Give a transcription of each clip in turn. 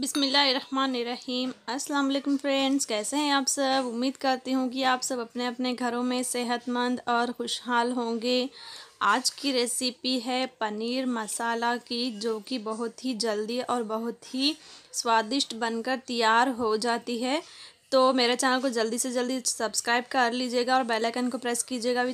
बिसमीम अस्सलाम वालेकुम फ्रेंड्स कैसे हैं आप सब उम्मीद करती हूँ कि आप सब अपने अपने घरों में सेहतमंद और खुशहाल होंगे आज की रेसिपी है पनीर मसाला की जो कि बहुत ही जल्दी और बहुत ही स्वादिष्ट बनकर तैयार हो जाती है तो मेरे चैनल को जल्दी से जल्दी सब्सक्राइब कर लीजिएगा और बेल आइकन को प्रेस कीजिएगा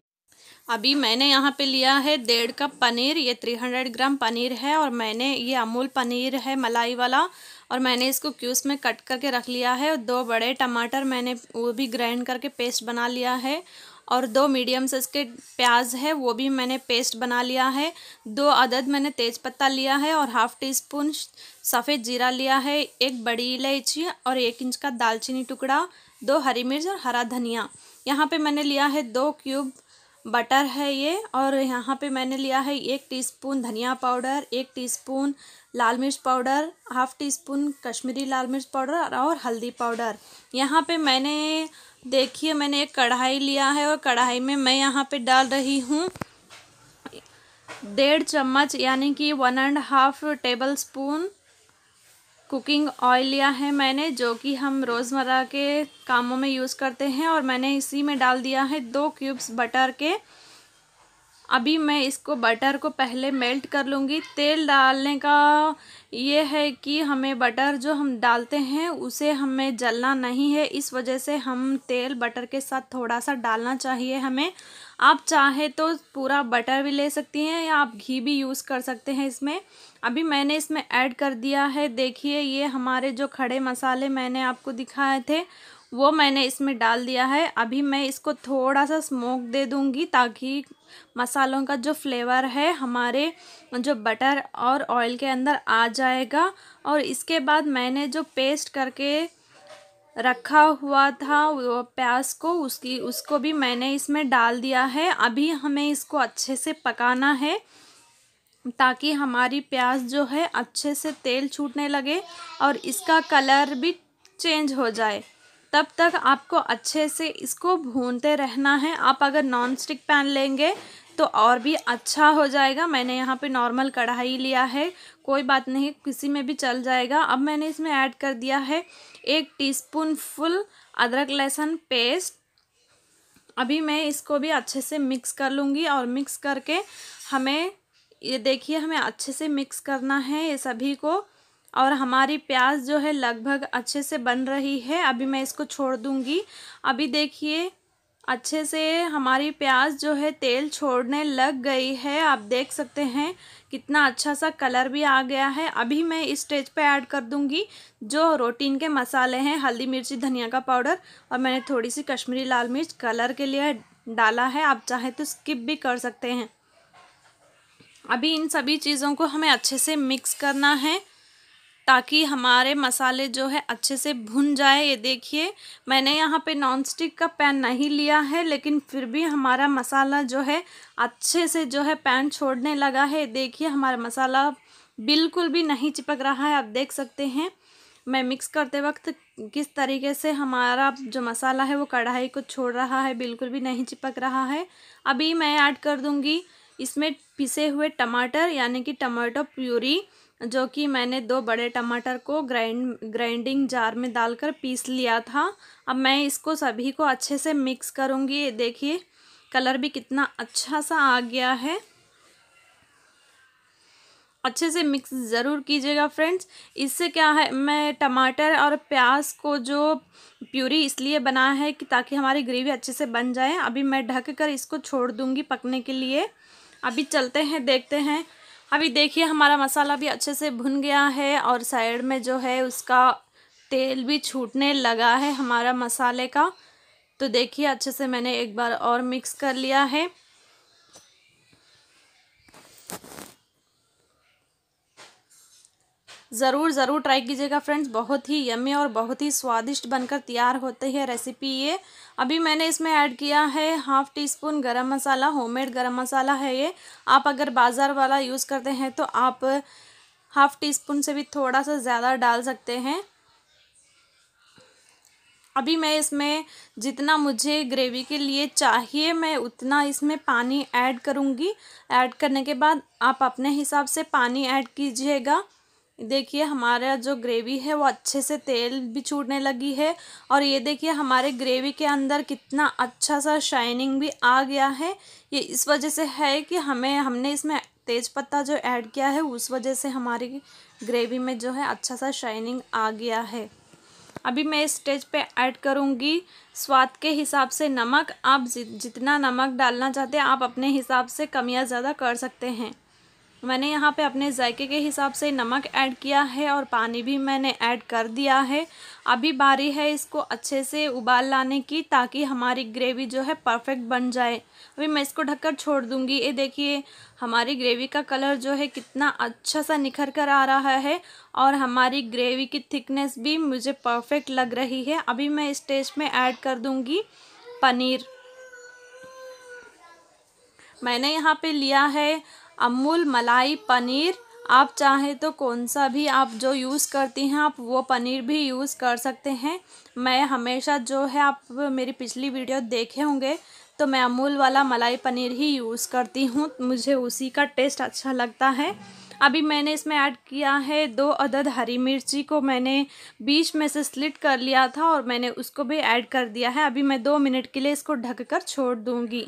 अभी मैंने यहाँ पे लिया है डेढ़ कप पनीर ये थ्री हंड्रेड ग्राम पनीर है और मैंने ये अमूल पनीर है मलाई वाला और मैंने इसको क्यूस में कट करके रख लिया है और दो बड़े टमाटर मैंने वो भी ग्राइंड करके पेस्ट बना लिया है और दो मीडियम साइज़ के प्याज है वो भी मैंने पेस्ट बना लिया है दो अदद मैंने तेज़पत्ता लिया है और हाफ़ टी स्पून सफ़ेद जीरा लिया है एक बड़ी इलायची और एक इंच का दालचीनी टुकड़ा दो हरी मिर्च और हरा धनिया यहाँ पे मैंने लिया है दो क्यूब बटर है ये और यहाँ पे मैंने लिया है एक टीस्पून धनिया पाउडर एक टीस्पून लाल मिर्च powder half teaspoon Kashmiri लाल मिर्च पाउडर और हल्दी पाउडर यहाँ पे मैंने देखिए मैंने एक कढ़ाई लिया है और कढ़ाई में मैं यहाँ पे डाल रही हूँ डेढ़ चम्मच यानी कि one and half tablespoon cooking oil लिया है मैंने जो कि हम रोज़मर्रा के कामों में यूज़ करते हैं और मैंने इसी में डाल दिया है दो क्यूब्स बटर के अभी मैं इसको बटर को पहले मेल्ट कर लूँगी तेल डालने का ये है कि हमें बटर जो हम डालते हैं उसे हमें जलना नहीं है इस वजह से हम तेल बटर के साथ थोड़ा सा डालना चाहिए हमें आप चाहे तो पूरा बटर भी ले सकती हैं या आप घी भी यूज़ कर सकते हैं इसमें अभी मैंने इसमें ऐड कर दिया है देखिए ये हमारे जो खड़े मसाले मैंने आपको दिखाए थे वो मैंने इसमें डाल दिया है अभी मैं इसको थोड़ा सा स्मोक दे दूँगी ताकि मसालों का जो फ्लेवर है हमारे जो बटर और ऑयल के अंदर आ जाएगा और इसके बाद मैंने जो पेस्ट करके रखा हुआ था वो प्याज को उसकी उसको भी मैंने इसमें डाल दिया है अभी हमें इसको अच्छे से पकाना है ताकि हमारी प्याज जो है अच्छे से तेल छूटने लगे और इसका कलर भी चेंज हो जाए तब तक आपको अच्छे से इसको भूनते रहना है आप अगर नॉन स्टिक पैन लेंगे तो और भी अच्छा हो जाएगा मैंने यहाँ पे नॉर्मल कढ़ाई लिया है कोई बात नहीं किसी में भी चल जाएगा अब मैंने इसमें ऐड कर दिया है एक टीस्पून फुल अदरक लहसुन पेस्ट अभी मैं इसको भी अच्छे से मिक्स कर लूँगी और मिक्स करके हमें ये देखिए हमें अच्छे से मिक्स करना है ये सभी को और हमारी प्याज जो है लगभग अच्छे से बन रही है अभी मैं इसको छोड़ दूंगी अभी देखिए अच्छे से हमारी प्याज जो है तेल छोड़ने लग गई है आप देख सकते हैं कितना अच्छा सा कलर भी आ गया है अभी मैं इस स्टेज पे ऐड कर दूंगी जो रोटीन के मसाले हैं हल्दी मिर्ची धनिया का पाउडर और मैंने थोड़ी सी कश्मीरी लाल मिर्च कलर के लिए डाला है आप चाहें तो स्किप भी कर सकते हैं अभी इन सभी चीज़ों को हमें अच्छे से मिक्स करना है ताकि हमारे मसाले जो है अच्छे से भुन जाए ये देखिए मैंने यहाँ पे नॉन स्टिक का पैन नहीं लिया है लेकिन फिर भी हमारा मसाला जो है अच्छे से जो है पैन छोड़ने लगा है देखिए हमारा मसाला बिल्कुल भी नहीं चिपक रहा है आप देख सकते हैं मैं मिक्स करते वक्त किस तरीके से हमारा जो मसाला है वो कढ़ाई को छोड़ रहा है बिल्कुल भी नहीं चिपक रहा है अभी मैं ऐड कर दूँगी इसमें पिसे हुए टमाटर यानी कि टमाटो प्यूरी जो कि मैंने दो बड़े टमाटर को ग्राइंड ग्राइंडिंग जार में डालकर पीस लिया था अब मैं इसको सभी को अच्छे से मिक्स करूँगी देखिए कलर भी कितना अच्छा सा आ गया है अच्छे से मिक्स ज़रूर कीजिएगा फ्रेंड्स इससे क्या है मैं टमाटर और प्याज को जो प्यूरी इसलिए बना है कि ताकि हमारी ग्रेवी अच्छे से बन जाए अभी मैं ढक कर इसको छोड़ दूँगी पकने के लिए अभी चलते हैं देखते हैं अभी देखिए हमारा मसाला भी अच्छे से भुन गया है और साइड में जो है उसका तेल भी छूटने लगा है हमारा मसाले का तो देखिए अच्छे से मैंने एक बार और मिक्स कर लिया है ज़रूर ज़रूर ट्राई कीजिएगा फ्रेंड्स बहुत ही यमी और बहुत ही स्वादिष्ट बनकर तैयार होती है रेसिपी ये अभी मैंने इसमें ऐड किया है हाफ़ टी स्पून गर्म मसाला होममेड गरम मसाला है ये आप अगर बाज़ार वाला यूज़ करते हैं तो आप हाफ़ टी स्पून से भी थोड़ा सा ज़्यादा डाल सकते हैं अभी मैं इसमें जितना मुझे ग्रेवी के लिए चाहिए मैं उतना इसमें पानी ऐड करूँगी ऐड करने के बाद आप अपने हिसाब से पानी ऐड कीजिएगा देखिए हमारा जो ग्रेवी है वो अच्छे से तेल भी छूटने लगी है और ये देखिए हमारे ग्रेवी के अंदर कितना अच्छा सा शाइनिंग भी आ गया है ये इस वजह से है कि हमें हमने इसमें तेज़पत्ता जो ऐड किया है उस वजह से हमारी ग्रेवी में जो है अच्छा सा शाइनिंग आ गया है अभी मैं इस स्टेज पे ऐड करूँगी स्वाद के हिसाब से नमक आप जितना नमक डालना चाहते हैं आप अपने हिसाब से कमियाँ ज़्यादा कर सकते हैं मैंने यहाँ पे अपने जायके के हिसाब से नमक ऐड किया है और पानी भी मैंने ऐड कर दिया है अभी बारी है इसको अच्छे से उबाल लाने की ताकि हमारी ग्रेवी जो है परफेक्ट बन जाए अभी मैं इसको ढककर छोड़ दूँगी ये देखिए हमारी ग्रेवी का कलर जो है कितना अच्छा सा निखर कर आ रहा है और हमारी ग्रेवी की थिकनेस भी मुझे परफेक्ट लग रही है अभी मैं इस स्टेज में ऐड कर दूँगी पनीर मैंने यहाँ पर लिया है अमूल मलाई पनीर आप चाहें तो कौन सा भी आप जो यूज़ करती हैं आप वो पनीर भी यूज़ कर सकते हैं मैं हमेशा जो है आप मेरी पिछली वीडियो देखे होंगे तो मैं अमूल वाला मलाई पनीर ही यूज़ करती हूँ मुझे उसी का टेस्ट अच्छा लगता है अभी मैंने इसमें ऐड किया है दो अदद हरी मिर्ची को मैंने बीच में से स्लिट कर लिया था और मैंने उसको भी ऐड कर दिया है अभी मैं दो मिनट के लिए इसको ढक कर छोड़ दूँगी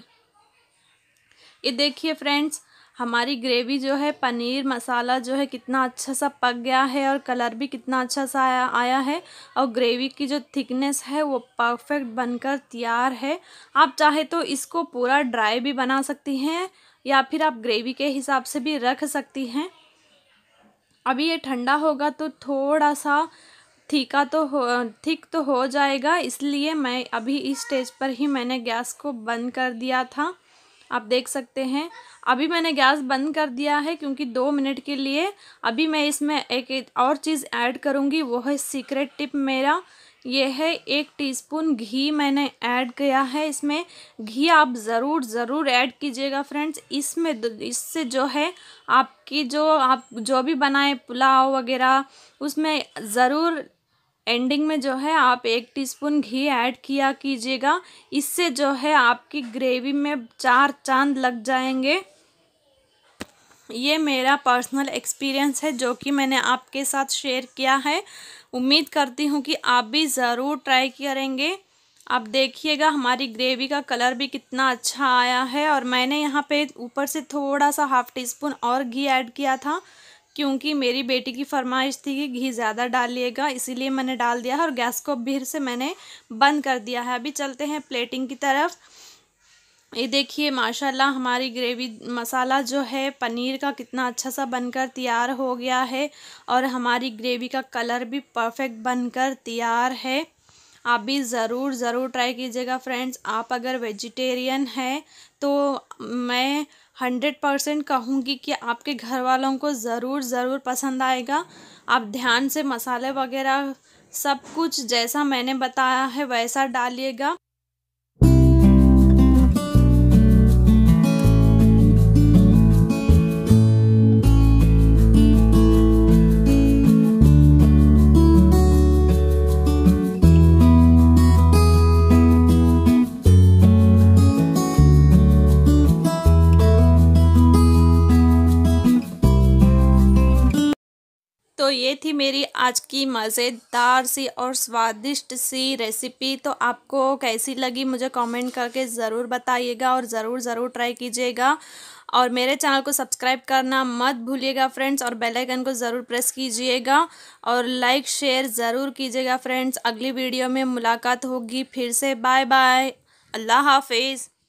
ये देखिए फ्रेंड्स हमारी ग्रेवी जो है पनीर मसाला जो है कितना अच्छा सा पक गया है और कलर भी कितना अच्छा सा आया आया है और ग्रेवी की जो थिकनेस है वो परफेक्ट बनकर तैयार है आप चाहे तो इसको पूरा ड्राई भी बना सकती हैं या फिर आप ग्रेवी के हिसाब से भी रख सकती हैं अभी ये ठंडा होगा तो थोड़ा सा थीका तो हो ठीक तो हो जाएगा इसलिए मैं अभी इस स्टेज पर ही मैंने गैस को बंद कर दिया था आप देख सकते हैं अभी मैंने गैस बंद कर दिया है क्योंकि दो मिनट के लिए अभी मैं इसमें एक, और चीज़ ऐड करूँगी वो है सीक्रेट टिप मेरा यह है एक टीस्पून घी मैंने ऐड किया है इसमें घी आप ज़रूर ज़रूर ऐड कीजिएगा फ्रेंड्स इसमें इससे जो है आपकी जो आप जो भी बनाए पुलाव वगैरह उसमें ज़रूर एंडिंग में जो है आप एक टीस्पून घी ऐड किया कीजिएगा इससे जो है आपकी ग्रेवी में चार चांद लग जाएंगे ये मेरा पर्सनल एक्सपीरियंस है जो कि मैंने आपके साथ शेयर किया है उम्मीद करती हूँ कि आप भी ज़रूर ट्राई करेंगे आप देखिएगा हमारी ग्रेवी का कलर भी कितना अच्छा आया है और मैंने यहाँ पे ऊपर से थोड़ा सा हाफ़ टी स्पून और घी ऐड किया था क्योंकि मेरी बेटी की फरमाइश थी कि घी ज़्यादा डालिएगा इसीलिए मैंने डाल दिया है और गैस को भीड़ से मैंने बंद कर दिया है अभी चलते हैं प्लेटिंग की तरफ ये देखिए माशाल्लाह हमारी ग्रेवी मसाला जो है पनीर का कितना अच्छा सा बनकर तैयार हो गया है और हमारी ग्रेवी का कलर भी परफेक्ट बनकर तैयार है आप भी ज़रूर ज़रूर ट्राई कीजिएगा फ्रेंड्स आप अगर वेजिटेरियन हैं तो मैं हंड्रेड परसेंट कहूँगी कि आपके घर वालों को ज़रूर ज़रूर पसंद आएगा आप ध्यान से मसाले वगैरह सब कुछ जैसा मैंने बताया है वैसा डालिएगा ये थी मेरी आज की मज़ेदार सी और स्वादिष्ट सी रेसिपी तो आपको कैसी लगी मुझे कमेंट करके ज़रूर बताइएगा और ज़रूर ज़रूर ट्राई कीजिएगा और मेरे चैनल को सब्सक्राइब करना मत भूलिएगा फ्रेंड्स और बेल आइकन को ज़रूर प्रेस कीजिएगा और लाइक शेयर ज़रूर कीजिएगा फ्रेंड्स अगली वीडियो में मुलाकात होगी फिर से बाय बाय अल्लाह हाफिज़